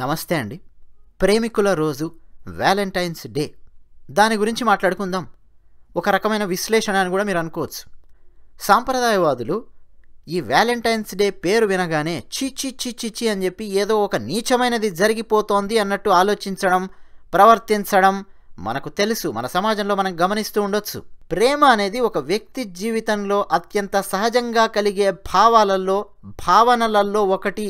నమస్తే అండి ప్రేమికుల రోజు వ్యాలంటైన్స్ డే దాని గురించి మాట్లాడుకుందాం ఒక రకమైన విశ్లేషణ అని కూడా మీరు అనుకోవచ్చు సాంప్రదాయవాదులు ఈ వ్యాలంటైన్స్ డే పేరు వినగానే చీచి చీచిచి అని చెప్పి ఏదో ఒక నీచమైనది జరిగిపోతోంది అన్నట్టు ఆలోచించడం ప్రవర్తించడం మనకు తెలుసు మన సమాజంలో మనం గమనిస్తూ ఉండొచ్చు ప్రేమ అనేది ఒక వ్యక్తి జీవితంలో అత్యంత సహజంగా కలిగే భావాలలో భావనలలో ఒకటి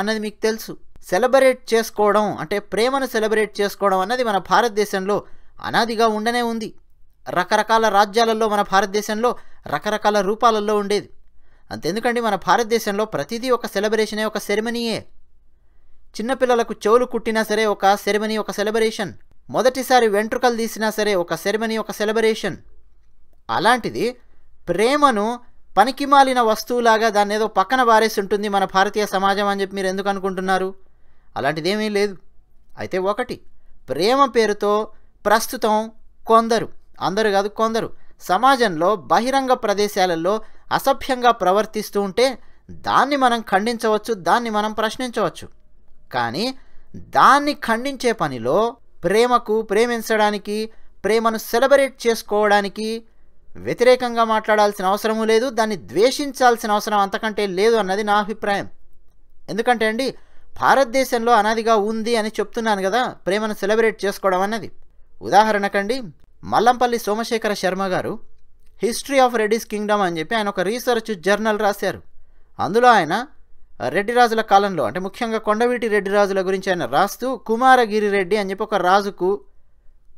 అన్నది మీకు తెలుసు సెలబ్రేట్ చేసుకోవడం అంటే ప్రేమను సెలబ్రేట్ చేసుకోవడం అన్నది మన భారతదేశంలో అనాదిగా ఉండనే ఉంది రకరకాల రాజ్యాలలో మన భారతదేశంలో రకరకాల రూపాలలో ఉండేది అంతెందుకండి మన భారతదేశంలో ప్రతిదీ ఒక సెలబ్రేషనే ఒక సెరమనీయే చిన్నపిల్లలకు చెవులు కుట్టినా సరే ఒక సెరమనీ ఒక సెలబ్రేషన్ మొదటిసారి వెంట్రుకలు తీసినా సరే ఒక సెరమనీ ఒక సెలబ్రేషన్ అలాంటిది ప్రేమను పనికిమాలిన వస్తువులాగా దాన్ని ఏదో పక్కన ఉంటుంది మన భారతీయ సమాజం అని చెప్పి మీరు ఎందుకు అనుకుంటున్నారు అలాంటిదేమీ లేదు అయితే ఒకటి ప్రేమ పేరుతో ప్రస్తుతం కొందరు అందరు కాదు కొందరు సమాజంలో బహిరంగ ప్రదేశాలలో అసభ్యంగా ప్రవర్తిస్తూ ఉంటే దాన్ని మనం ఖండించవచ్చు దాన్ని మనం ప్రశ్నించవచ్చు కానీ దాన్ని ఖండించే పనిలో ప్రేమకు ప్రేమించడానికి ప్రేమను సెలబ్రేట్ చేసుకోవడానికి వ్యతిరేకంగా మాట్లాడాల్సిన అవసరము లేదు దాన్ని ద్వేషించాల్సిన అవసరం అంతకంటే లేదు అన్నది నా అభిప్రాయం ఎందుకంటే అండి భారతదేశంలో అనాదిగా ఉంది అని చెప్తున్నాను కదా ప్రేమను సెలబ్రేట్ చేసుకోవడం అన్నది ఉదాహరణకండి మల్లంపల్లి సోమశేఖర శర్మ గారు హిస్టరీ ఆఫ్ రెడ్డిస్ కింగ్డమ్ అని చెప్పి ఆయన ఒక రీసెర్చ్ జర్నల్ రాశారు అందులో ఆయన రెడ్డిరాజుల కాలంలో అంటే ముఖ్యంగా కొండవీటి రెడ్డిరాజుల గురించి ఆయన రాస్తూ కుమారగిరి రెడ్డి అని చెప్పి ఒక రాజుకు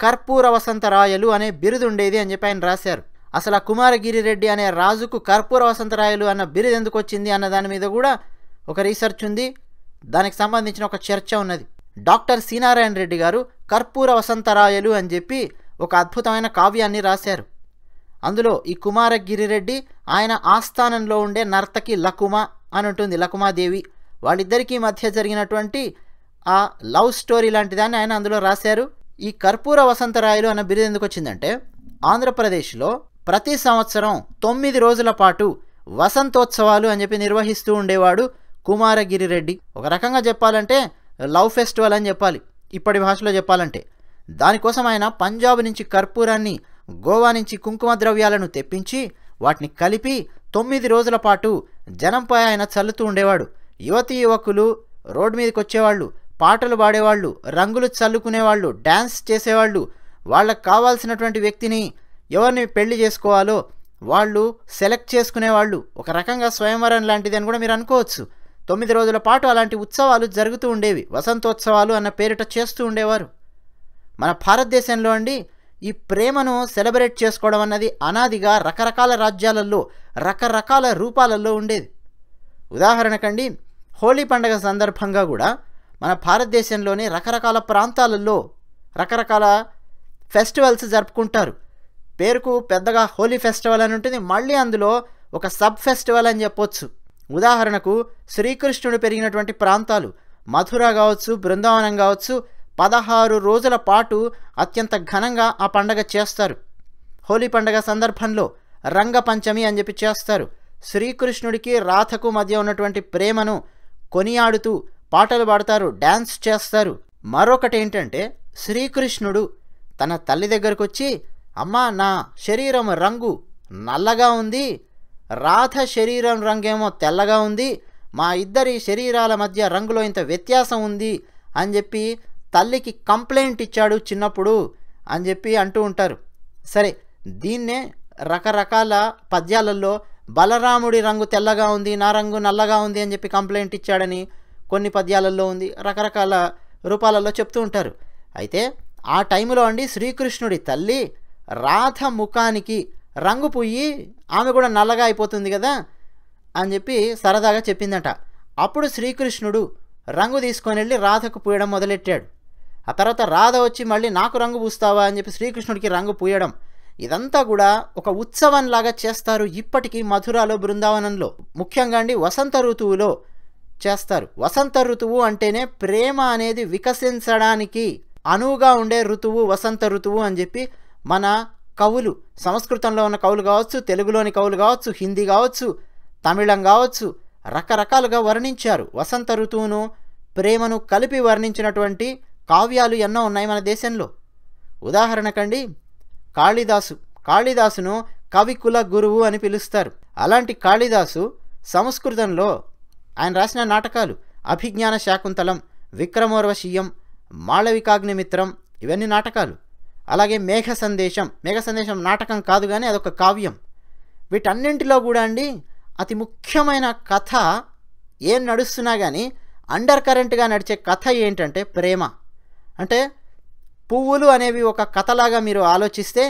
కర్పూర వసంత రాయలు అనే బిరుదు ఉండేది అని చెప్పి ఆయన రాశారు అసలు ఆ కుమారగిరి రెడ్డి అనే రాజుకు కర్పూర వసంతరాయలు అన్న బిరుదు ఎందుకు వచ్చింది అన్న దాని మీద కూడా ఒక రీసెర్చ్ ఉంది దానికి సంబంధించిన ఒక చర్చ ఉన్నది డాక్టర్ సీనారాయణ రెడ్డి గారు కర్పూర వసంతరాయలు అని చెప్పి ఒక అద్భుతమైన కావ్యాన్ని రాశారు అందులో ఈ కుమారగిరిరెడ్డి ఆయన ఆస్థానంలో ఉండే నర్తకి లకుమ అని ఉంటుంది లకుమాదేవి వాళ్ళిద్దరికీ మధ్య జరిగినటువంటి ఆ లవ్ స్టోరీ లాంటిదాన్ని ఆయన అందులో రాశారు ఈ కర్పూర వసంతరాయలు అన్న బిరుదు ఎందుకు వచ్చిందంటే ఆంధ్రప్రదేశ్లో ప్రతి సంవత్సరం తొమ్మిది రోజుల పాటు వసంతోత్సవాలు అని చెప్పి నిర్వహిస్తూ ఉండేవాడు కుమారగిరి రెడ్డి ఒక రకంగా చెప్పాలంటే లవ్ ఫెస్టివల్ అని చెప్పాలి ఇప్పటి భాషలో చెప్పాలంటే దానికోసం ఆయన పంజాబ్ నుంచి కర్పూరాన్ని గోవా నుంచి కుంకుమ ద్రవ్యాలను తెప్పించి వాటిని కలిపి తొమ్మిది రోజుల పాటు జనంపై ఆయన చల్లుతూ ఉండేవాడు యువతి యువకులు రోడ్డు మీదకి వచ్చేవాళ్ళు పాటలు పాడేవాళ్ళు రంగులు చల్లుకునేవాళ్ళు డ్యాన్స్ చేసేవాళ్ళు వాళ్ళకు కావాల్సినటువంటి వ్యక్తిని ఎవరిని పెళ్లి చేసుకోవాలో వాళ్ళు సెలెక్ట్ చేసుకునేవాళ్ళు ఒక రకంగా స్వయంవరం లాంటిది అని కూడా మీరు అనుకోవచ్చు తొమ్మిది రోజుల పాటు అలాంటి ఉత్సవాలు జరుగుతూ ఉండేవి వసంతోత్సవాలు అన్న పేరిట చేస్తూ ఉండేవారు మన భారతదేశంలో అండి ఈ ప్రేమను సెలబ్రేట్ చేసుకోవడం అన్నది అనాదిగా రకరకాల రాజ్యాలలో రకరకాల రూపాలలో ఉండేది ఉదాహరణకండి హోలీ పండగ సందర్భంగా కూడా మన భారతదేశంలోని రకరకాల ప్రాంతాలలో రకరకాల ఫెస్టివల్స్ జరుపుకుంటారు పేరుకు పెద్దగా హోలీ ఫెస్టివల్ అని ఉంటుంది మళ్ళీ అందులో ఒక సబ్ ఫెస్టివల్ అని చెప్పొచ్చు ఉదాహరణకు శ్రీకృష్ణుడు పెరిగినటువంటి ప్రాంతాలు మథుర కావచ్చు బృందావనం కావచ్చు పదహారు రోజుల పాటు అత్యంత ఘనంగా ఆ పండగ చేస్తారు హోలీ పండగ సందర్భంలో రంగపంచమి అని చెప్పి చేస్తారు శ్రీకృష్ణుడికి రాధకు మధ్య ఉన్నటువంటి ప్రేమను కొనియాడుతూ పాటలు పాడతారు డ్యాన్స్ చేస్తారు మరొకటి ఏంటంటే శ్రీకృష్ణుడు తన తల్లి దగ్గరకు వచ్చి అమ్మా నా శరీరం రంగు నల్లగా ఉంది రాధ శరీరం రంగేమో తెల్లగా ఉంది మా ఇద్దరి శరీరాల మధ్య రంగులో ఇంత వ్యత్యాసం ఉంది అని చెప్పి తల్లికి కంప్లైంట్ ఇచ్చాడు చిన్నప్పుడు అని చెప్పి అంటూ ఉంటారు సరే దీన్నే రకరకాల పద్యాలలో బలరాముడి రంగు తెల్లగా ఉంది నా రంగు నల్లగా ఉంది అని చెప్పి కంప్లైంట్ ఇచ్చాడని కొన్ని పద్యాలలో ఉంది రకరకాల రూపాలలో చెప్తూ ఉంటారు అయితే ఆ టైంలో అండి శ్రీకృష్ణుడి తల్లి రాధ ముఖానికి రంగు పోయి ఆమె కూడా నల్లగా అయిపోతుంది కదా అని చెప్పి సరదాగా చెప్పిందట అప్పుడు శ్రీకృష్ణుడు రంగు తీసుకొని వెళ్ళి రాధకు పూయడం మొదలెట్టాడు ఆ తర్వాత రాధ వచ్చి మళ్ళీ నాకు రంగు పూస్తావా అని చెప్పి శ్రీకృష్ణుడికి రంగు పూయడం ఇదంతా కూడా ఒక ఉత్సవంలాగా చేస్తారు ఇప్పటికీ మధురాలో బృందావనంలో ముఖ్యంగా అండి వసంత ఋతువులో చేస్తారు వసంత ఋతువు అంటేనే ప్రేమ అనేది వికసించడానికి అనువుగా ఉండే ఋతువు వసంత ఋతువు అని చెప్పి మన కవులు సంస్కృతంలో ఉన్న కవులు కావచ్చు తెలుగులోని కవులు కావచ్చు హిందీ కావచ్చు తమిళం కావచ్చు రకరకాలుగా వర్ణించారు వసంత ఋతువును ప్రేమను కలిపి వర్ణించినటువంటి కావ్యాలు ఎన్నో ఉన్నాయి మన దేశంలో ఉదాహరణకండి కాళిదాసు కాళిదాసును కవికుల గురువు అని పిలుస్తారు అలాంటి కాళిదాసు సంస్కృతంలో ఆయన రాసిన నాటకాలు అభిజ్ఞాన శాకుంతలం విక్రమోర్వశీయం మాళవికాగ్నిమిత్రం ఇవన్నీ నాటకాలు అలాగే మేఘ సందేశం మేఘ సందేశం నాటకం కాదు కానీ అదొక కావ్యం వీటన్నింటిలో కూడా అండి అతి ముఖ్యమైన కథ ఏం నడుస్తున్నా కానీ అండర్ కరెంట్గా నడిచే కథ ఏంటంటే ప్రేమ అంటే పువ్వులు అనేవి ఒక కథలాగా మీరు ఆలోచిస్తే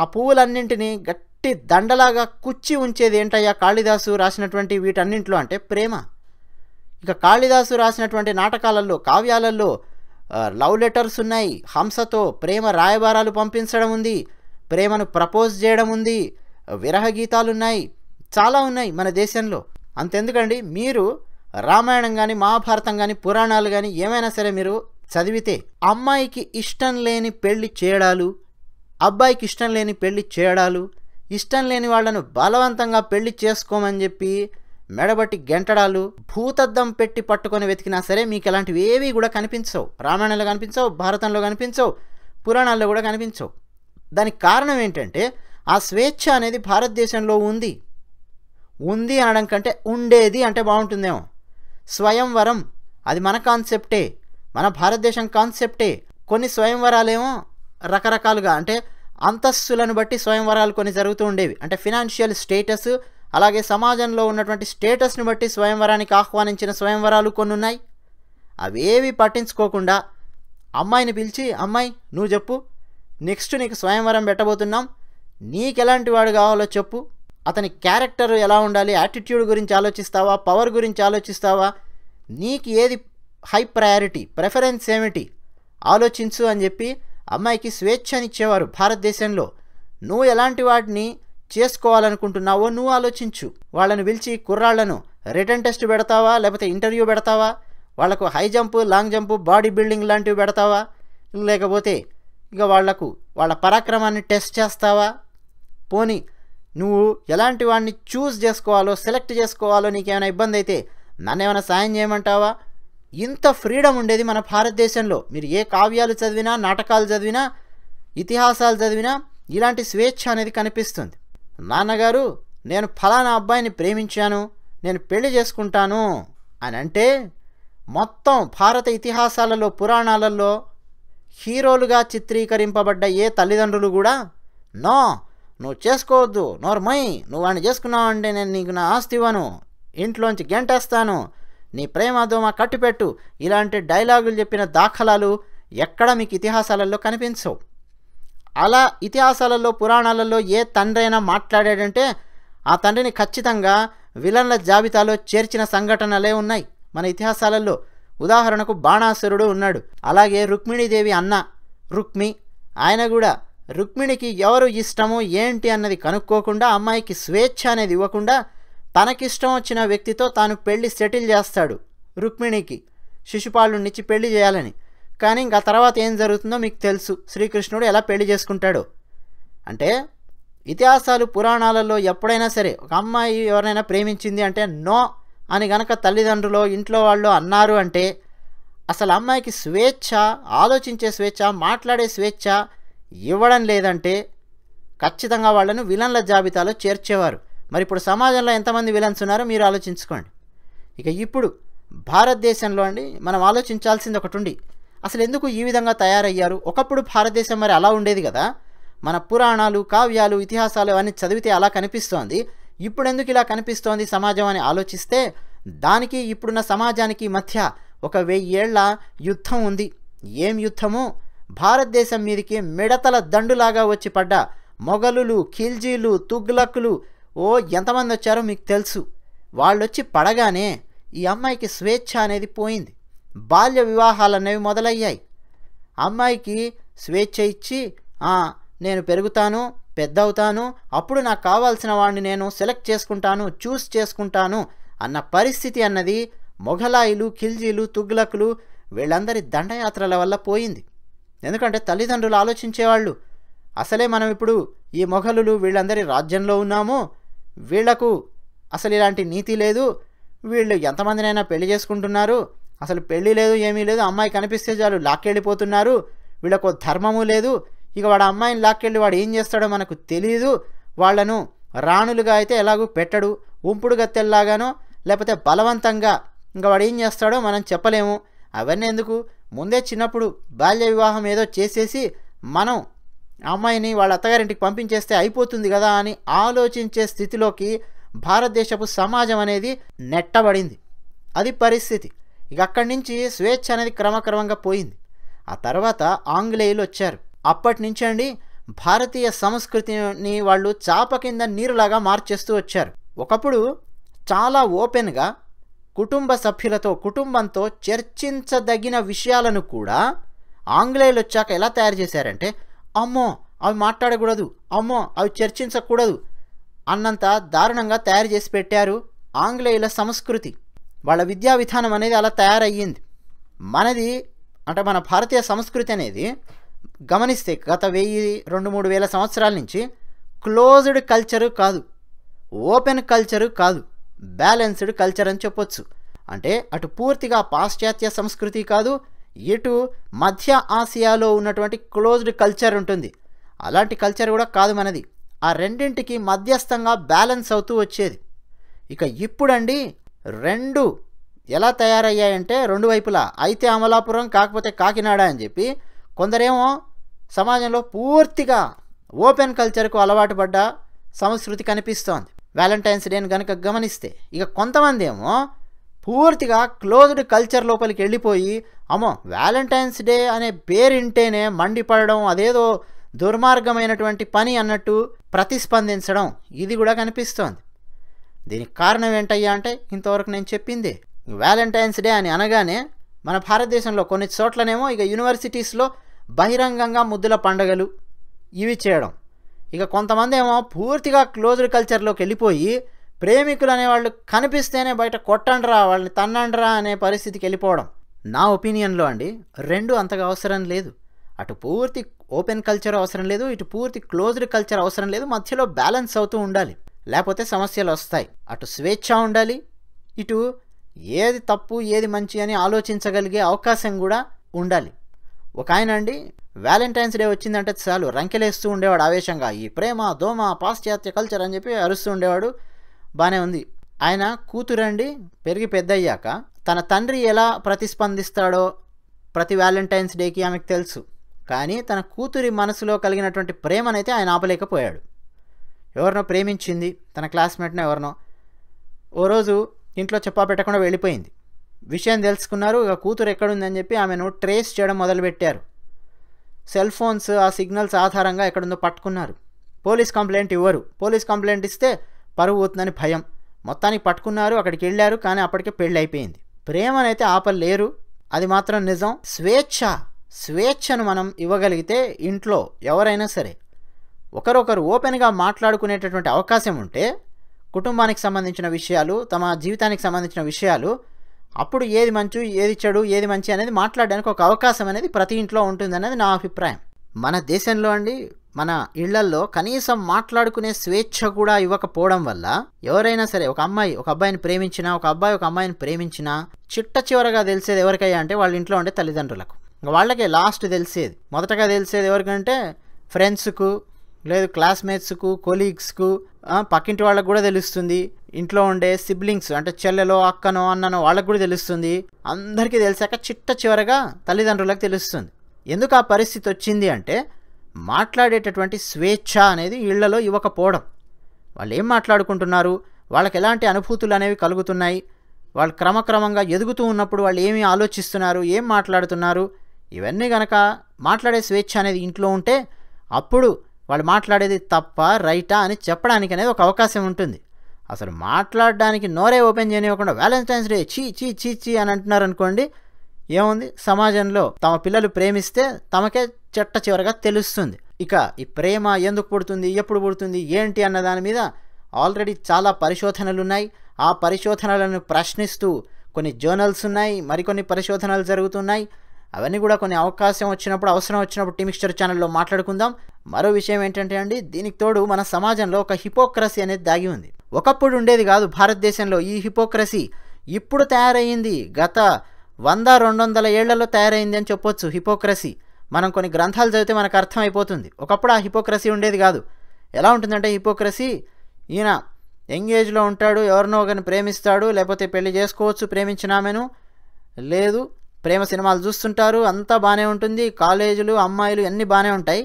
ఆ పువ్వులన్నింటినీ గట్టి దండలాగా కుచ్చి ఉంచేది ఏంటయ్యా కాళిదాసు రాసినటువంటి వీటన్నింటిలో అంటే ప్రేమ ఇక కాళిదాసు రాసినటువంటి నాటకాలలో కావ్యాలలో లవ్ లెటర్స్ ఉన్నాయి హంసతో ప్రేమ రాయబారాలు పంపించడం ఉంది ప్రేమను ప్రపోజ్ చేయడం ఉంది విరహ గీతాలు ఉన్నాయి చాలా ఉన్నాయి మన దేశంలో అంతెందుకండి మీరు రామాయణం కానీ మహాభారతం కానీ పురాణాలు కానీ ఏమైనా సరే మీరు చదివితే అమ్మాయికి ఇష్టం లేని పెళ్లి చేయడాలు అబ్బాయికి ఇష్టం లేని పెళ్లి చేయడాలు ఇష్టం లేని వాళ్ళను బలవంతంగా పెళ్లి చేసుకోమని చెప్పి మెడబట్టి గెంటడాలు భూతద్దం పెట్టి పట్టుకొని వెతికినా సరే మీకు ఎలాంటివి ఏవి కూడా కనిపించవు రామాయణంలో కనిపించవు భారతంలో కనిపించవు పురాణాల్లో కూడా కనిపించవు దానికి కారణం ఏంటంటే ఆ స్వేచ్ఛ అనేది భారతదేశంలో ఉంది ఉంది అనడం కంటే ఉండేది అంటే బాగుంటుందేమో స్వయంవరం అది మన కాన్సెప్టే మన భారతదేశం కాన్సెప్టే కొన్ని స్వయంవరాలేమో రకరకాలుగా అంటే అంతస్తులను బట్టి స్వయంవరాలు కొన్ని జరుగుతూ ఉండేవి అంటే ఫినాన్షియల్ స్టేటస్ అలాగే సమాజంలో ఉన్నటువంటి స్టేటస్ని బట్టి స్వయంవరానికి ఆహ్వానించిన స్వయంవరాలు కొన్ని ఉన్నాయి అవేవి పట్టించుకోకుండా అమ్మాయిని పిలిచి అమ్మాయి నువ్వు చెప్పు నెక్స్ట్ నీకు స్వయంవరం పెట్టబోతున్నాం నీకెలాంటి వాడు కావాలో చెప్పు అతని క్యారెక్టర్ ఎలా ఉండాలి యాటిట్యూడ్ గురించి ఆలోచిస్తావా పవర్ గురించి ఆలోచిస్తావా నీకు ఏది హై ప్రయారిటీ ప్రిఫరెన్స్ ఏమిటి ఆలోచించు అని చెప్పి అమ్మాయికి స్వేచ్ఛనిచ్చేవారు భారతదేశంలో నువ్వు ఎలాంటి వాటిని చేసుకోవాలనుకుంటున్నావో నువ్వు ఆలోచించు వాళ్ళని పిలిచి కుర్రాళ్లను రిటర్న్ టెస్ట్ పెడతావా లేకపోతే ఇంటర్వ్యూ పెడతావా వాళ్లకు high jump long jump body building లాంటివి పెడతావా లేకపోతే ఇక వాళ్లకు వాళ్ళ పరాక్రమాన్ని టెస్ట్ చేస్తావా పోని నువ్వు ఎలాంటి వాడిని చూస్ చేసుకోవాలో సెలెక్ట్ చేసుకోవాలో నీకేమైనా ఇబ్బంది అయితే నన్ను ఏమైనా సాయం చేయమంటావా ఇంత ఫ్రీడమ్ ఉండేది మన భారతదేశంలో మీరు ఏ కావ్యాలు చదివినా నాటకాలు చదివినా ఇతిహాసాలు చదివినా ఇలాంటి స్వేచ్ఛ అనేది కనిపిస్తుంది నాన్నగారు నేను ఫలానా అబ్బాయిని ప్రేమించాను నేను పెళ్లి చేసుకుంటాను అని అంటే మొత్తం భారత ఇతిహాసాలలో పురాణాలలో హీరోలుగా చిత్రీకరింపబడ్డ ఏ తల్లిదండ్రులు కూడా నో నువ్వు చేసుకోవద్దు నోర్మై నువ్వు వాడిని చేసుకున్నావు అంటే నేను నీకు నా ఆస్తి ఇవ్వను ఇంట్లోంచి గెంటేస్తాను నీ ప్రేమ దోమ కట్టుపెట్టు ఇలాంటి డైలాగులు చెప్పిన దాఖలాలు ఎక్కడ మీకు ఇతిహాసాలలో కనిపించవు అలా ఇతిహాసాలలో పురాణాలలో ఏ అయినా మాట్లాడాడంటే ఆ తండ్రిని ఖచ్చితంగా విలన్ల జాబితాలో చేర్చిన సంఘటనలే ఉన్నాయి మన ఇతిహాసాలలో ఉదాహరణకు బాణాసురుడు ఉన్నాడు అలాగే రుక్మిణీదేవి అన్న రుక్మి ఆయన కూడా రుక్మిణికి ఎవరు ఇష్టము ఏంటి అన్నది కనుక్కోకుండా అమ్మాయికి స్వేచ్ఛ అనేది ఇవ్వకుండా తనకిష్టం వచ్చిన వ్యక్తితో తాను పెళ్లి సెటిల్ చేస్తాడు రుక్మిణికి శిశుపాలునిచ్చి పెళ్లి చేయాలని కానీ ఇంకా తర్వాత ఏం జరుగుతుందో మీకు తెలుసు శ్రీకృష్ణుడు ఎలా పెళ్లి చేసుకుంటాడు అంటే ఇతిహాసాలు పురాణాలలో ఎప్పుడైనా సరే ఒక అమ్మాయి ఎవరైనా ప్రేమించింది అంటే నో అని గనక తల్లిదండ్రులు ఇంట్లో వాళ్ళు అన్నారు అంటే అసలు అమ్మాయికి స్వేచ్ఛ ఆలోచించే స్వేచ్ఛ మాట్లాడే స్వేచ్ఛ ఇవ్వడం లేదంటే ఖచ్చితంగా వాళ్ళను విలన్ల జాబితాలో చేర్చేవారు మరి ఇప్పుడు సమాజంలో ఎంతమంది విలన్స్ ఉన్నారో మీరు ఆలోచించుకోండి ఇక ఇప్పుడు భారతదేశంలో అండి మనం ఆలోచించాల్సింది ఒకటి ఉంది అసలు ఎందుకు ఈ విధంగా తయారయ్యారు ఒకప్పుడు భారతదేశం మరి అలా ఉండేది కదా మన పురాణాలు కావ్యాలు ఇతిహాసాలు అన్నీ చదివితే అలా కనిపిస్తోంది ఇప్పుడు ఎందుకు ఇలా కనిపిస్తోంది సమాజం అని ఆలోచిస్తే దానికి ఇప్పుడున్న సమాజానికి మధ్య ఒక వెయ్యేళ్ల యుద్ధం ఉంది ఏం యుద్ధము భారతదేశం మీదకి మిడతల దండులాగా వచ్చి పడ్డ మొఘలులు ఖిల్జీలు తుగ్లక్లు ఓ ఎంతమంది వచ్చారో మీకు తెలుసు వాళ్ళొచ్చి పడగానే ఈ అమ్మాయికి స్వేచ్ఛ అనేది పోయింది బాల్య వివాహాలు అనేవి మొదలయ్యాయి అమ్మాయికి స్వేచ్ఛ ఇచ్చి నేను పెరుగుతాను పెద్ద అవుతాను అప్పుడు నాకు కావాల్సిన వాడిని నేను సెలెక్ట్ చేసుకుంటాను చూస్ చేసుకుంటాను అన్న పరిస్థితి అన్నది మొఘలాయిలు ఖిల్జీలు తుగ్లకులు వీళ్ళందరి దండయాత్రల వల్ల పోయింది ఎందుకంటే తల్లిదండ్రులు ఆలోచించేవాళ్ళు అసలే మనం ఇప్పుడు ఈ మొఘలులు వీళ్ళందరి రాజ్యంలో ఉన్నాము వీళ్లకు అసలు ఇలాంటి నీతి లేదు వీళ్ళు ఎంతమందినైనా పెళ్లి చేసుకుంటున్నారు అసలు పెళ్ళి లేదు ఏమీ లేదు అమ్మాయి కనిపిస్తే చాలు లాక్కెళ్ళిపోతున్నారు వీళ్ళకు ధర్మము లేదు ఇక వాడు అమ్మాయిని లాక్కెళ్ళి వాడు ఏం చేస్తాడో మనకు తెలియదు వాళ్లను రాణులుగా అయితే ఎలాగూ పెట్టడు ఉంపుడు గత్తెల్లాగానో లేకపోతే బలవంతంగా ఇంకా వాడు ఏం చేస్తాడో మనం చెప్పలేము అవన్నీ ఎందుకు ముందే చిన్నప్పుడు బాల్య వివాహం ఏదో చేసేసి మనం అమ్మాయిని వాళ్ళ అత్తగారింటికి పంపించేస్తే అయిపోతుంది కదా అని ఆలోచించే స్థితిలోకి భారతదేశపు సమాజం అనేది నెట్టబడింది అది పరిస్థితి ఇక అక్కడి నుంచి స్వేచ్ఛ అనేది క్రమక్రమంగా పోయింది ఆ తర్వాత ఆంగ్లేయులు వచ్చారు అప్పటి నుంచి అండి భారతీయ సంస్కృతిని వాళ్ళు చాప కింద నీరులాగా మార్చేస్తూ వచ్చారు ఒకప్పుడు చాలా ఓపెన్గా కుటుంబ సభ్యులతో కుటుంబంతో చర్చించదగిన విషయాలను కూడా ఆంగ్లేయులు వచ్చాక ఎలా తయారు చేశారంటే అమ్మో అవి మాట్లాడకూడదు అమ్మో అవి చర్చించకూడదు అన్నంత దారుణంగా తయారు చేసి పెట్టారు ఆంగ్లేయుల సంస్కృతి వాళ్ళ విద్యా విధానం అనేది అలా తయారయ్యింది మనది అంటే మన భారతీయ సంస్కృతి అనేది గమనిస్తే గత వెయ్యి రెండు మూడు వేల సంవత్సరాల నుంచి క్లోజ్డ్ కల్చరు కాదు ఓపెన్ కల్చరు కాదు బ్యాలెన్స్డ్ కల్చర్ అని చెప్పొచ్చు అంటే అటు పూర్తిగా పాశ్చాత్య సంస్కృతి కాదు ఇటు మధ్య ఆసియాలో ఉన్నటువంటి క్లోజ్డ్ కల్చర్ ఉంటుంది అలాంటి కల్చర్ కూడా కాదు మనది ఆ రెండింటికి మధ్యస్థంగా బ్యాలెన్స్ అవుతూ వచ్చేది ఇక ఇప్పుడండి రెండు ఎలా తయారయ్యాయంటే రెండు వైపులా అయితే అమలాపురం కాకపోతే కాకినాడ అని చెప్పి కొందరేమో సమాజంలో పూర్తిగా ఓపెన్ కల్చర్కు అలవాటు పడ్డ సంస్కృతి కనిపిస్తోంది వ్యాలంటైన్స్ డేని కనుక గమనిస్తే ఇక కొంతమంది ఏమో పూర్తిగా క్లోజ్డ్ కల్చర్ లోపలికి వెళ్ళిపోయి అమ్మో వ్యాలంటైన్స్ డే అనే పేరింటేనే మండిపడడం అదేదో దుర్మార్గమైనటువంటి పని అన్నట్టు ప్రతిస్పందించడం ఇది కూడా కనిపిస్తోంది దీనికి కారణం ఏంటయ్యా అంటే ఇంతవరకు నేను చెప్పింది వ్యాలంటైన్స్ డే అని అనగానే మన భారతదేశంలో కొన్ని చోట్లనేమో ఇక యూనివర్సిటీస్లో బహిరంగంగా ముద్దుల పండగలు ఇవి చేయడం ఇక కొంతమంది ఏమో పూర్తిగా క్లోజ్డ్ కల్చర్లోకి వెళ్ళిపోయి ప్రేమికులు అనేవాళ్ళు కనిపిస్తేనే బయట కొట్టండ్రా వాళ్ళని తన్నండ్రా అనే పరిస్థితికి వెళ్ళిపోవడం నా ఒపీనియన్లో అండి రెండు అంతగా అవసరం లేదు అటు పూర్తి ఓపెన్ కల్చర్ అవసరం లేదు ఇటు పూర్తి క్లోజ్డ్ కల్చర్ అవసరం లేదు మధ్యలో బ్యాలెన్స్ అవుతూ ఉండాలి లేకపోతే సమస్యలు వస్తాయి అటు స్వేచ్ఛ ఉండాలి ఇటు ఏది తప్పు ఏది మంచి అని ఆలోచించగలిగే అవకాశం కూడా ఉండాలి ఒక ఆయన అండి వ్యాలంటైన్స్ డే వచ్చిందంటే చాలు రంకెలేస్తూ ఉండేవాడు ఆవేశంగా ఈ ప్రేమ దోమ పాశ్చాత్య కల్చర్ అని చెప్పి అరుస్తూ ఉండేవాడు బాగానే ఉంది ఆయన కూతురండి పెరిగి పెద్దయ్యాక తన తండ్రి ఎలా ప్రతిస్పందిస్తాడో ప్రతి వ్యాలంటైన్స్ డేకి ఆమెకు తెలుసు కానీ తన కూతురి మనసులో కలిగినటువంటి ప్రేమనైతే ఆయన ఆపలేకపోయాడు ఎవరినో ప్రేమించింది తన క్లాస్మేట్నో ఎవరినో ఓ రోజు ఇంట్లో చెప్పా పెట్టకుండా వెళ్ళిపోయింది విషయం తెలుసుకున్నారు ఇక కూతురు ఎక్కడుందని చెప్పి ఆమెను ట్రేస్ చేయడం మొదలుపెట్టారు సెల్ ఫోన్స్ ఆ సిగ్నల్స్ ఆధారంగా ఎక్కడుందో పట్టుకున్నారు పోలీస్ కంప్లైంట్ ఇవ్వరు పోలీస్ కంప్లైంట్ ఇస్తే పరువు పోతుందని భయం మొత్తానికి పట్టుకున్నారు అక్కడికి వెళ్ళారు కానీ అప్పటికే పెళ్ళి అయిపోయింది ప్రేమనైతే ఆపలేరు అది మాత్రం నిజం స్వేచ్ఛ స్వేచ్ఛను మనం ఇవ్వగలిగితే ఇంట్లో ఎవరైనా సరే ఒకరొకరు ఓపెన్గా మాట్లాడుకునేటటువంటి అవకాశం ఉంటే కుటుంబానికి సంబంధించిన విషయాలు తమ జీవితానికి సంబంధించిన విషయాలు అప్పుడు ఏది మంచు ఏది చెడు ఏది మంచి అనేది మాట్లాడడానికి ఒక అవకాశం అనేది ప్రతి ఇంట్లో ఉంటుందనేది నా అభిప్రాయం మన దేశంలో అండి మన ఇళ్లల్లో కనీసం మాట్లాడుకునే స్వేచ్ఛ కూడా ఇవ్వకపోవడం వల్ల ఎవరైనా సరే ఒక అమ్మాయి ఒక అబ్బాయిని ప్రేమించినా ఒక అబ్బాయి ఒక అమ్మాయిని ప్రేమించినా చిట్ట చివరగా తెలిసేది ఎవరికయ్యా అంటే వాళ్ళ ఇంట్లో ఉండే తల్లిదండ్రులకు వాళ్ళకే లాస్ట్ తెలిసేది మొదటగా తెలిసేది ఎవరికంటే ఫ్రెండ్స్కు లేదు క్లాస్మేట్స్కు కొలీగ్స్కు పక్కింటి వాళ్ళకు కూడా తెలుస్తుంది ఇంట్లో ఉండే సిబ్లింగ్స్ అంటే చెల్లెలో అక్కనో అన్ననో వాళ్ళకు కూడా తెలుస్తుంది అందరికీ తెలిసాక చిట్ట చివరగా తల్లిదండ్రులకు తెలుస్తుంది ఎందుకు ఆ పరిస్థితి వచ్చింది అంటే మాట్లాడేటటువంటి స్వేచ్ఛ అనేది ఇళ్లలో ఇవ్వకపోవడం వాళ్ళు ఏం మాట్లాడుకుంటున్నారు వాళ్ళకి ఎలాంటి అనుభూతులు అనేవి కలుగుతున్నాయి వాళ్ళు క్రమక్రమంగా ఎదుగుతూ ఉన్నప్పుడు వాళ్ళు ఏమి ఆలోచిస్తున్నారు ఏం మాట్లాడుతున్నారు ఇవన్నీ గనక మాట్లాడే స్వేచ్ఛ అనేది ఇంట్లో ఉంటే అప్పుడు వాళ్ళు మాట్లాడేది తప్ప రైటా అని చెప్పడానికి అనేది ఒక అవకాశం ఉంటుంది అసలు మాట్లాడడానికి నోరే ఓపెన్ చేయనివ్వకుండా వ్యాలెంటైన్స్ డే చీ చీ చీ చీ అని అంటున్నారు అనుకోండి ఏముంది సమాజంలో తమ పిల్లలు ప్రేమిస్తే తమకే చెట్ట చివరగా తెలుస్తుంది ఇక ఈ ప్రేమ ఎందుకు పుడుతుంది ఎప్పుడు పుడుతుంది ఏంటి అన్న దాని మీద ఆల్రెడీ చాలా పరిశోధనలు ఉన్నాయి ఆ పరిశోధనలను ప్రశ్నిస్తూ కొన్ని జర్నల్స్ ఉన్నాయి మరికొన్ని పరిశోధనలు జరుగుతున్నాయి అవన్నీ కూడా కొన్ని అవకాశం వచ్చినప్పుడు అవసరం వచ్చినప్పుడు టీమిక్స్చర్ ఛానల్లో మాట్లాడుకుందాం మరో విషయం ఏంటంటే అండి దీనికి తోడు మన సమాజంలో ఒక హిపోక్రసీ అనేది దాగి ఉంది ఒకప్పుడు ఉండేది కాదు భారతదేశంలో ఈ హిపోక్రసీ ఇప్పుడు తయారయ్యింది గత వంద రెండు వందల ఏళ్లలో తయారైంది అని చెప్పొచ్చు హిపోక్రసీ మనం కొన్ని గ్రంథాలు చదివితే మనకు అర్థమైపోతుంది ఒకప్పుడు ఆ హిపోక్రసీ ఉండేది కాదు ఎలా ఉంటుందంటే హిపోక్రసీ ఈయన ఎంగేజ్లో ఉంటాడు ఎవరినో ఒకరిని ప్రేమిస్తాడు లేకపోతే పెళ్లి చేసుకోవచ్చు ప్రేమించిన ఆమెను లేదు ప్రేమ సినిమాలు చూస్తుంటారు అంతా బాగానే ఉంటుంది కాలేజీలు అమ్మాయిలు అన్నీ బాగానే ఉంటాయి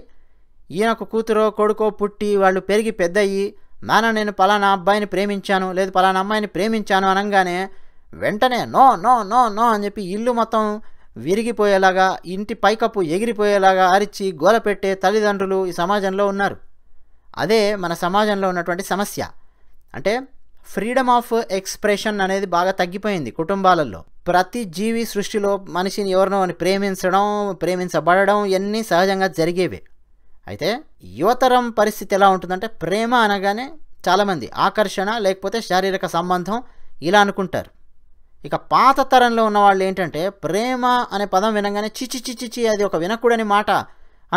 ఈయనొక కూతురో కొడుకో పుట్టి వాళ్ళు పెరిగి పెద్దయ్యి నాన్న నేను పలానా అబ్బాయిని ప్రేమించాను లేదు పలానా అమ్మాయిని ప్రేమించాను అనగానే వెంటనే నో నో నో నో అని చెప్పి ఇల్లు మొత్తం విరిగిపోయేలాగా ఇంటి పైకప్పు ఎగిరిపోయేలాగా అరిచి గోల పెట్టే తల్లిదండ్రులు ఈ సమాజంలో ఉన్నారు అదే మన సమాజంలో ఉన్నటువంటి సమస్య అంటే ఫ్రీడమ్ ఆఫ్ ఎక్స్ప్రెషన్ అనేది బాగా తగ్గిపోయింది కుటుంబాలలో ప్రతి జీవి సృష్టిలో మనిషిని ఎవరినో ప్రేమించడం ప్రేమించబడడం ఇవన్నీ సహజంగా జరిగేవే అయితే యువతరం పరిస్థితి ఎలా ఉంటుందంటే ప్రేమ అనగానే చాలామంది ఆకర్షణ లేకపోతే శారీరక సంబంధం ఇలా అనుకుంటారు ఇక పాత తరంలో ఉన్నవాళ్ళు ఏంటంటే ప్రేమ అనే పదం వినగానే చిచి చిచిచి అది ఒక వినకూడని మాట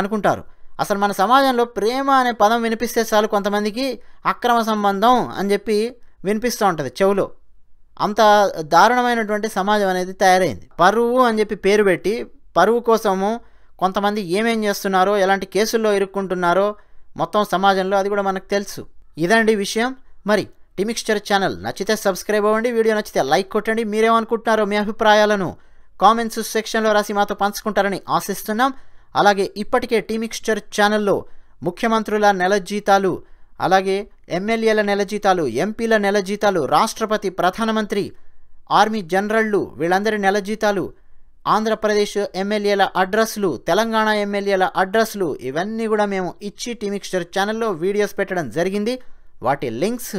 అనుకుంటారు అసలు మన సమాజంలో ప్రేమ అనే పదం వినిపిస్తే చాలు కొంతమందికి అక్రమ సంబంధం అని చెప్పి వినిపిస్తూ ఉంటుంది చెవులో అంత దారుణమైనటువంటి సమాజం అనేది తయారైంది పరువు అని చెప్పి పేరు పెట్టి పరువు కోసము కొంతమంది ఏమేం చేస్తున్నారో ఎలాంటి కేసుల్లో ఇరుక్కుంటున్నారో మొత్తం సమాజంలో అది కూడా మనకు తెలుసు ఇదండి విషయం మరి టిమిక్స్చర్ ఛానల్ నచ్చితే సబ్స్క్రైబ్ అవ్వండి వీడియో నచ్చితే లైక్ కొట్టండి మీరేమనుకుంటున్నారో మీ అభిప్రాయాలను కామెంట్స్ సెక్షన్లో రాసి మాతో పంచుకుంటారని ఆశిస్తున్నాం అలాగే ఇప్పటికే టీమిక్స్చర్ ఛానల్లో ముఖ్యమంత్రుల నెల జీతాలు అలాగే ఎమ్మెల్యేల నెల జీతాలు ఎంపీల నెల జీతాలు రాష్ట్రపతి ప్రధానమంత్రి ఆర్మీ జనరళ్ళు వీళ్ళందరి నెల జీతాలు ఆంధ్రప్రదేశ్ ఎమ్మెల్యేల అడ్రస్లు తెలంగాణ ఎమ్మెల్యేల అడ్రస్లు ఇవన్నీ కూడా మేము ఇచ్చి టీమిక్స్టర్ ఛానల్లో వీడియోస్ పెట్టడం జరిగింది వాటి లింక్స్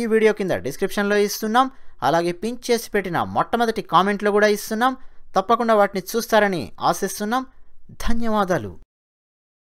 ఈ వీడియో కింద డిస్క్రిప్షన్లో ఇస్తున్నాం అలాగే పింక్ చేసి పెట్టిన మొట్టమొదటి కామెంట్లో కూడా ఇస్తున్నాం తప్పకుండా వాటిని చూస్తారని ఆశిస్తున్నాం ధన్యవాదాలు